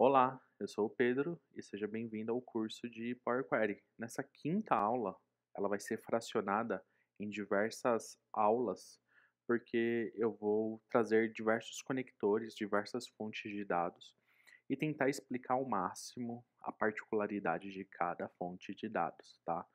Olá, eu sou o Pedro e seja bem-vindo ao curso de Power Query. Nessa quinta aula, ela vai ser fracionada em diversas aulas, porque eu vou trazer diversos conectores, diversas fontes de dados e tentar explicar ao máximo a particularidade de cada fonte de dados, tá?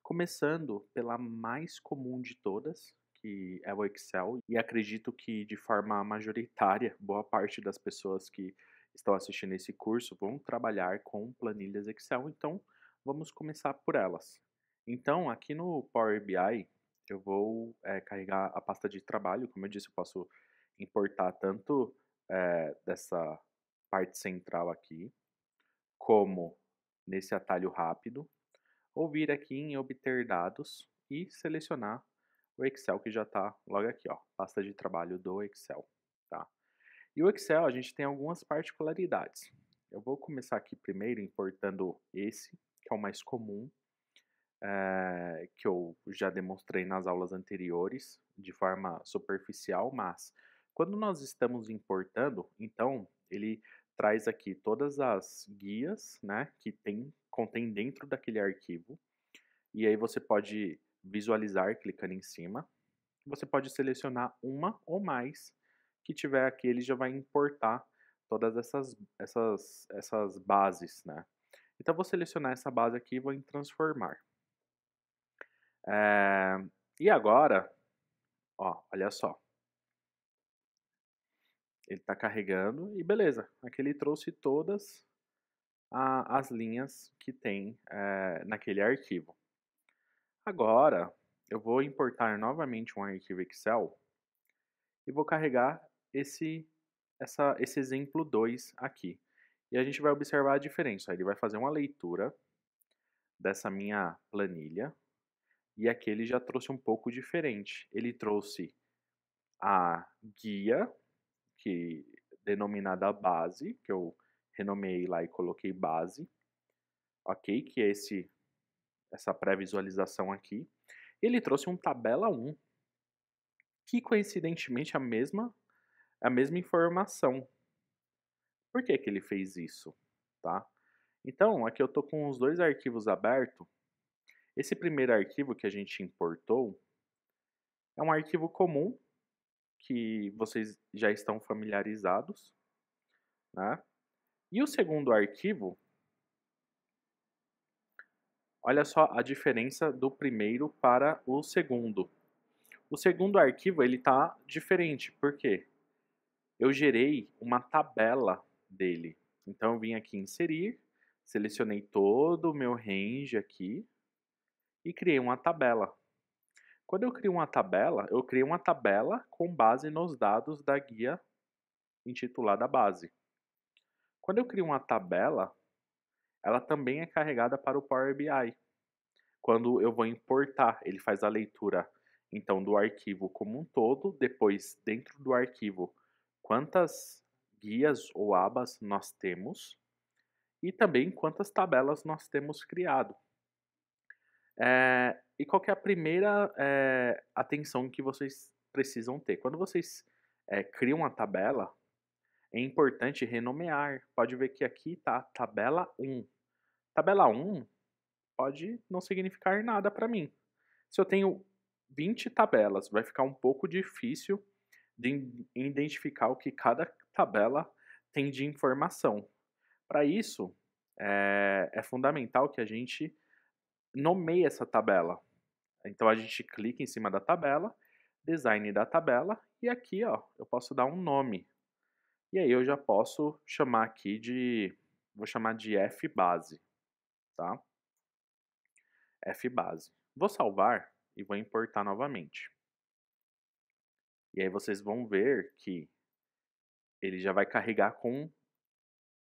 Começando pela mais comum de todas, que é o Excel, e acredito que de forma majoritária, boa parte das pessoas que estão assistindo esse curso vão trabalhar com planilhas Excel, então vamos começar por elas. Então, aqui no Power BI, eu vou é, carregar a pasta de trabalho. Como eu disse, eu posso importar tanto é, dessa parte central aqui, como nesse atalho rápido, ou vir aqui em obter dados e selecionar o Excel que já está logo aqui, ó, pasta de trabalho do Excel, tá? E o Excel, a gente tem algumas particularidades. Eu vou começar aqui primeiro importando esse, que é o mais comum, é, que eu já demonstrei nas aulas anteriores, de forma superficial, mas quando nós estamos importando, então ele traz aqui todas as guias né, que tem, contém dentro daquele arquivo. E aí você pode visualizar clicando em cima. Você pode selecionar uma ou mais que tiver aqui, ele já vai importar todas essas, essas, essas bases, né? Então, vou selecionar essa base aqui e vou em transformar. É, e agora, ó, olha só. Ele está carregando e beleza. Aqui ele trouxe todas a, as linhas que tem é, naquele arquivo. Agora, eu vou importar novamente um arquivo Excel e vou carregar esse, essa, esse exemplo 2 aqui. E a gente vai observar a diferença. Ele vai fazer uma leitura dessa minha planilha. E aqui ele já trouxe um pouco diferente. Ele trouxe a guia, que denominada base, que eu renomeei lá e coloquei base, ok? Que é esse, essa pré-visualização aqui. Ele trouxe um tabela 1, que coincidentemente é a mesma a mesma informação. Por que, que ele fez isso? Tá? Então, aqui eu estou com os dois arquivos abertos. Esse primeiro arquivo que a gente importou é um arquivo comum que vocês já estão familiarizados. Né? E o segundo arquivo, olha só a diferença do primeiro para o segundo. O segundo arquivo ele está diferente, por quê? eu gerei uma tabela dele. Então eu vim aqui em inserir, selecionei todo o meu range aqui e criei uma tabela. Quando eu crio uma tabela, eu crio uma tabela com base nos dados da guia intitulada base. Quando eu crio uma tabela, ela também é carregada para o Power BI. Quando eu vou importar, ele faz a leitura então do arquivo como um todo, depois dentro do arquivo quantas guias ou abas nós temos e também quantas tabelas nós temos criado. É, e qual é a primeira é, atenção que vocês precisam ter? Quando vocês é, criam uma tabela, é importante renomear. Pode ver que aqui está tabela 1. Tabela 1 pode não significar nada para mim. Se eu tenho 20 tabelas, vai ficar um pouco difícil de identificar o que cada tabela tem de informação. Para isso, é, é, fundamental que a gente nomeie essa tabela. Então a gente clica em cima da tabela, design da tabela, e aqui ó, eu posso dar um nome. E aí eu já posso chamar aqui de, vou chamar de base, tá? fbase. Vou salvar e vou importar novamente. E aí vocês vão ver que ele já vai carregar com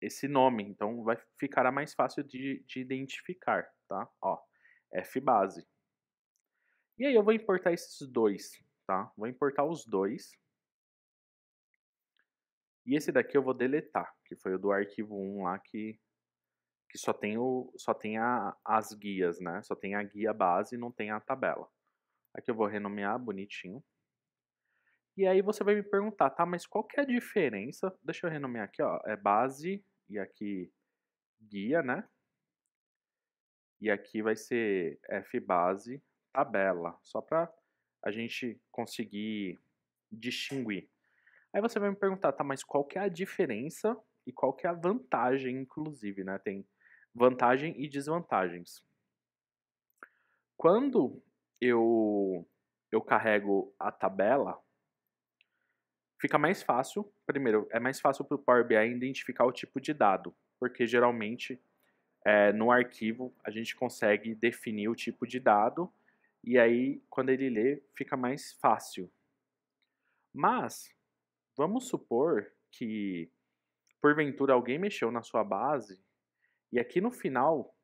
esse nome, então vai ficará mais fácil de, de identificar, tá? Ó, fbase. E aí eu vou importar esses dois, tá? Vou importar os dois. E esse daqui eu vou deletar, que foi o do arquivo 1 lá que, que só tem, o, só tem a, as guias, né? Só tem a guia base e não tem a tabela. Aqui eu vou renomear bonitinho. E aí você vai me perguntar, tá, mas qual que é a diferença? Deixa eu renomear aqui, ó, é base e aqui guia, né? E aqui vai ser fbase tabela, só para a gente conseguir distinguir. Aí você vai me perguntar, tá, mas qual que é a diferença e qual que é a vantagem, inclusive, né? Tem vantagem e desvantagens. Quando eu, eu carrego a tabela, fica mais fácil, primeiro, é mais fácil para o Power BI identificar o tipo de dado, porque geralmente é, no arquivo a gente consegue definir o tipo de dado e aí quando ele lê fica mais fácil. Mas vamos supor que porventura alguém mexeu na sua base e aqui no final,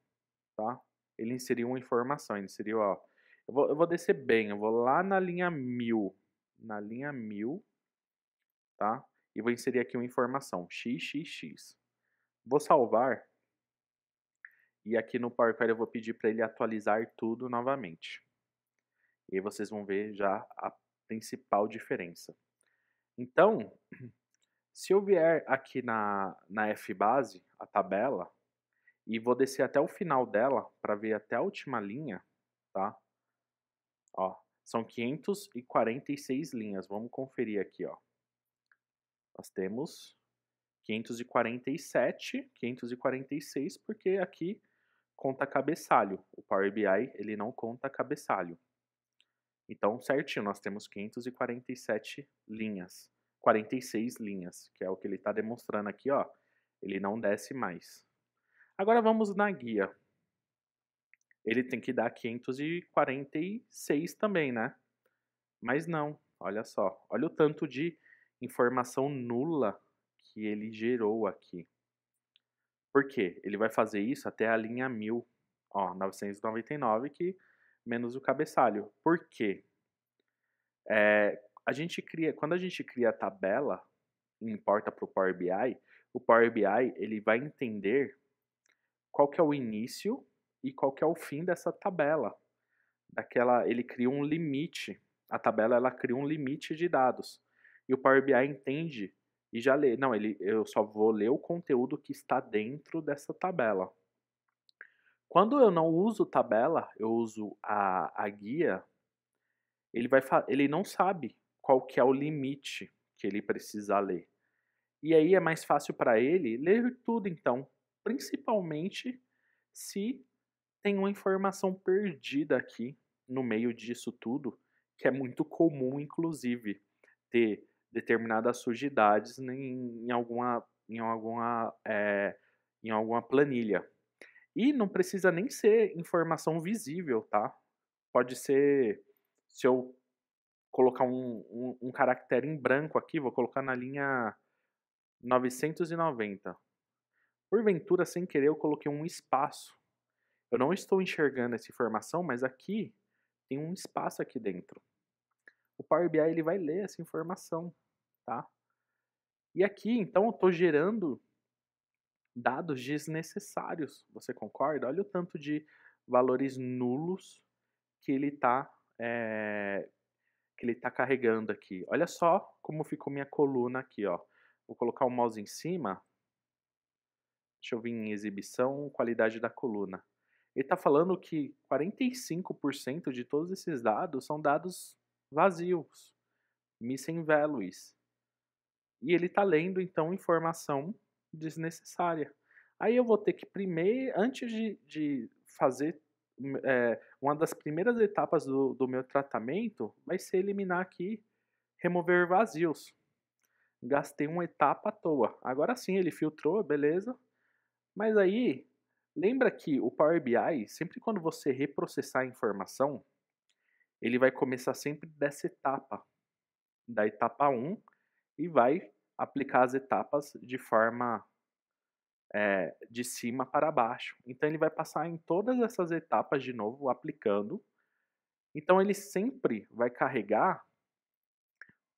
tá? Ele inseriu uma informação, ele inseriu, ó, eu vou, eu vou descer bem, eu vou lá na linha mil, na linha 1000, tá? E vou inserir aqui uma informação, xxx. Vou salvar e aqui no Power Query eu vou pedir para ele atualizar tudo novamente. E aí vocês vão ver já a principal diferença. Então, se eu vier aqui na, na F-base, a tabela, e vou descer até o final dela para ver até a última linha, tá? Ó, são 546 linhas, vamos conferir aqui, ó. Nós temos 547, 546, porque aqui conta cabeçalho. O Power BI ele não conta cabeçalho. Então, certinho, nós temos 547 linhas, 46 linhas, que é o que ele está demonstrando aqui, ó. Ele não desce mais. Agora vamos na guia. Ele tem que dar 546 também, né? Mas não, olha só, olha o tanto de informação nula que ele gerou aqui. Por quê? Ele vai fazer isso até a linha 1000, ó, 999, que menos o cabeçalho. Por quê? É, a gente cria, quando a gente cria a tabela e importa para o Power BI, o Power BI ele vai entender qual que é o início e qual que é o fim dessa tabela. Daquela, ele cria um limite. A tabela ela cria um limite de dados e o Power BI entende e já lê. Não, ele, eu só vou ler o conteúdo que está dentro dessa tabela. Quando eu não uso tabela, eu uso a, a guia, ele, vai, ele não sabe qual que é o limite que ele precisa ler. E aí é mais fácil para ele ler tudo, então, principalmente se tem uma informação perdida aqui no meio disso tudo, que é muito comum, inclusive, ter determinadas sujidades em, em alguma, em, alguma, é, em alguma planilha. E não precisa nem ser informação visível, tá? Pode ser, se eu colocar um, um, um caractere em branco aqui, vou colocar na linha 990. Porventura, sem querer, eu coloquei um espaço. Eu não estou enxergando essa informação, mas aqui tem um espaço aqui dentro o Power BI ele vai ler essa informação, tá? E aqui, então, eu estou gerando dados desnecessários, você concorda? Olha o tanto de valores nulos que ele está é, eh, que ele está carregando aqui. Olha só como ficou minha coluna aqui, ó. Vou colocar o mouse em cima. Deixa eu vir em exibição, qualidade da coluna. Ele está falando que 45% de todos esses dados são dados vazios, missing values. E ele está lendo então informação desnecessária. Aí eu vou ter que primeiro, antes de, de fazer hum, é, uma das primeiras etapas do, do meu tratamento, vai ser eliminar aqui, remover vazios. Gastei uma etapa à toa. Agora sim, ele filtrou, beleza. Mas aí, lembra que o Power BI, sempre quando você reprocessar a informação, ele vai começar sempre dessa etapa, da etapa 1, e vai aplicar as etapas de forma é, de cima para baixo. Então ele vai passar em todas essas etapas de novo, aplicando. Então ele sempre vai carregar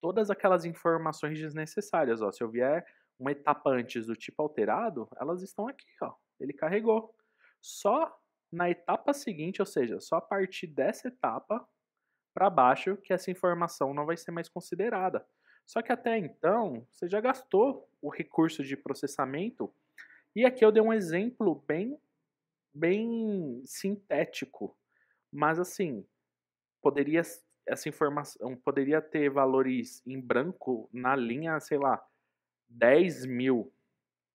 todas aquelas informações desnecessárias. Ó. Se eu vier uma etapa antes do tipo alterado, elas estão aqui. Ó. Ele carregou. Só na etapa seguinte, ou seja, só a partir dessa etapa, para baixo que essa informação não vai ser mais considerada. Só que até então, você já gastou o recurso de processamento. E aqui eu dei um exemplo bem, bem sintético, mas assim, poderia essa informação poderia ter valores em branco na linha, sei lá, 10 mil.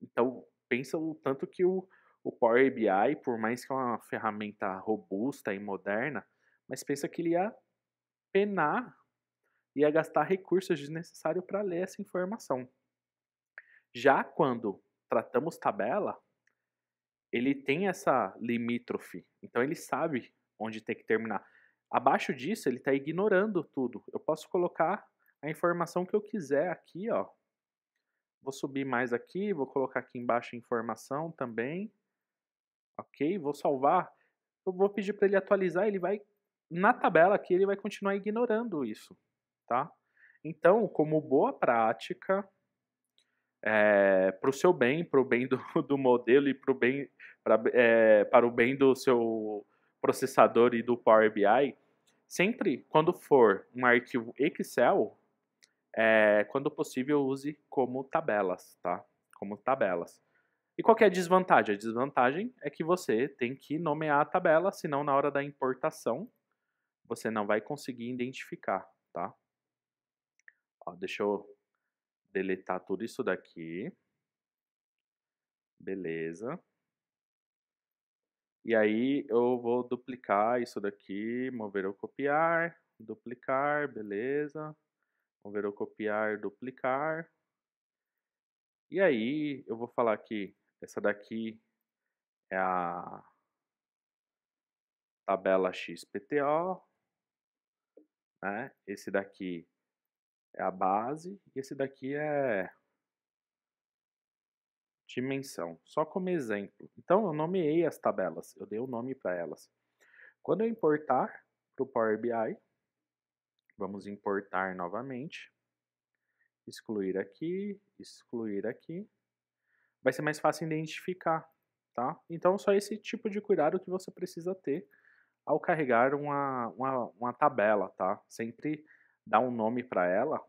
Então, pensa o tanto que o, o Power BI, por mais que é uma ferramenta robusta e moderna, mas pensa que ele ia penar e a gastar recursos desnecessários para ler essa informação. Já quando tratamos tabela, ele tem essa limítrofe, então ele sabe onde tem que terminar. Abaixo disso, ele está ignorando tudo. Eu posso colocar a informação que eu quiser aqui, ó. Vou subir mais aqui, vou colocar aqui embaixo a informação também. Ok, vou salvar. Eu vou pedir para ele atualizar, ele vai na tabela aqui ele vai continuar ignorando isso, tá? Então, como boa prática, é, eh, para o seu bem, para o bem do, do, modelo e pro bem, pra, é, para o bem do seu processador e do Power BI, sempre quando for um arquivo Excel, é, quando possível use como tabelas, tá? Como tabelas. E qual é a desvantagem? A desvantagem é que você tem que nomear a tabela, senão na hora da importação você não vai conseguir identificar, tá? Ó, deixa eu deletar tudo isso daqui. Beleza. E aí eu vou duplicar isso daqui, mover ou copiar, duplicar, beleza. Mover ou copiar, duplicar. E aí eu vou falar que essa daqui é a tabela XPTO, né? Esse daqui é a base e esse daqui é dimensão, só como exemplo. Então eu nomeei as tabelas, eu dei o um nome para elas. Quando eu importar para o Power BI, vamos importar novamente, excluir aqui, excluir aqui, vai ser mais fácil identificar, tá? Então só esse tipo de cuidado que você precisa ter ao carregar uma, uma, uma tabela, tá? Sempre dá um nome para ela,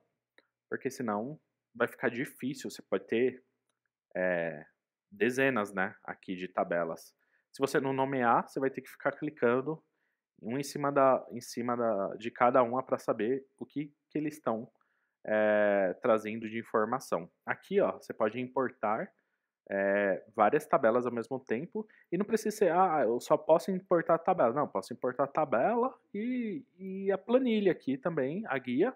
porque senão vai ficar difícil. Você pode ter é, dezenas, né, aqui de tabelas. Se você não nomear, você vai ter que ficar clicando um em cima, da, em cima da, de cada uma para saber o que, que eles estão é, trazendo de informação. Aqui, ó, você pode importar é, várias tabelas ao mesmo tempo e não precisa ser, ah, eu só posso importar a tabela. Não, posso importar a tabela e, e a planilha aqui também, a guia.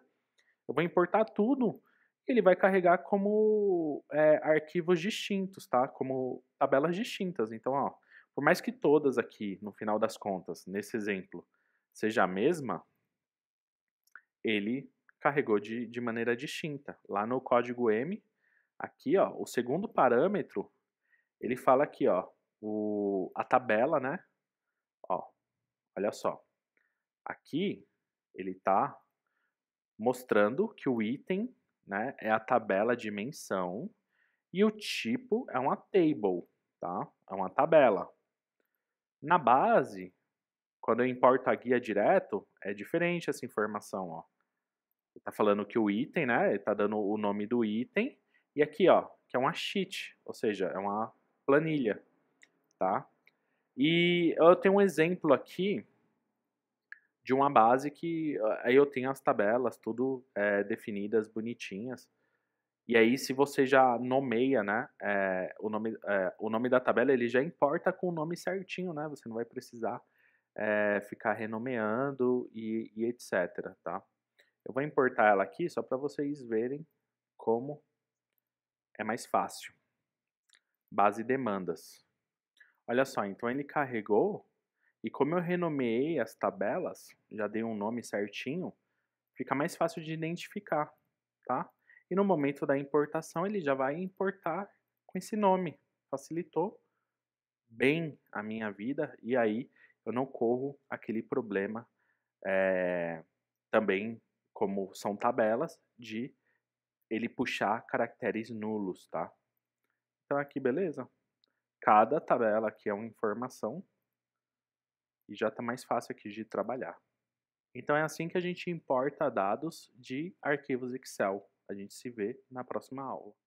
Eu vou importar tudo ele vai carregar como é, arquivos distintos, tá? Como tabelas distintas. Então, ó, por mais que todas aqui, no final das contas, nesse exemplo, seja a mesma, ele carregou de, de maneira distinta. Lá no código M, Aqui, ó, o segundo parâmetro, ele fala aqui, ó, o, a tabela, né? Ó, olha só. Aqui ele está mostrando que o item né, é a tabela dimensão e o tipo é uma table, tá? É uma tabela. Na base, quando eu importo a guia direto, é diferente essa informação, ó. Ele tá falando que o item, né? Ele tá dando o nome do item e aqui, ó, que é uma sheet, ou seja, é uma planilha, tá? E eu tenho um exemplo aqui de uma base que aí eu tenho as tabelas tudo é, definidas bonitinhas e aí se você já nomeia né é, o nome é, o nome da tabela ele já importa com o nome certinho né você não vai precisar é, ficar renomeando e, e etc tá eu vou importar ela aqui só para vocês verem como é mais fácil. Base demandas. Olha só, então ele carregou e como eu renomeei as tabelas, já dei um nome certinho, fica mais fácil de identificar, tá? E no momento da importação, ele já vai importar com esse nome. Facilitou bem a minha vida e aí eu não corro aquele problema é, também, como são tabelas, de ele puxar caracteres nulos, tá? Então aqui, beleza? Cada tabela aqui é uma informação e já está mais fácil aqui de trabalhar. Então é assim que a gente importa dados de arquivos Excel. A gente se vê na próxima aula.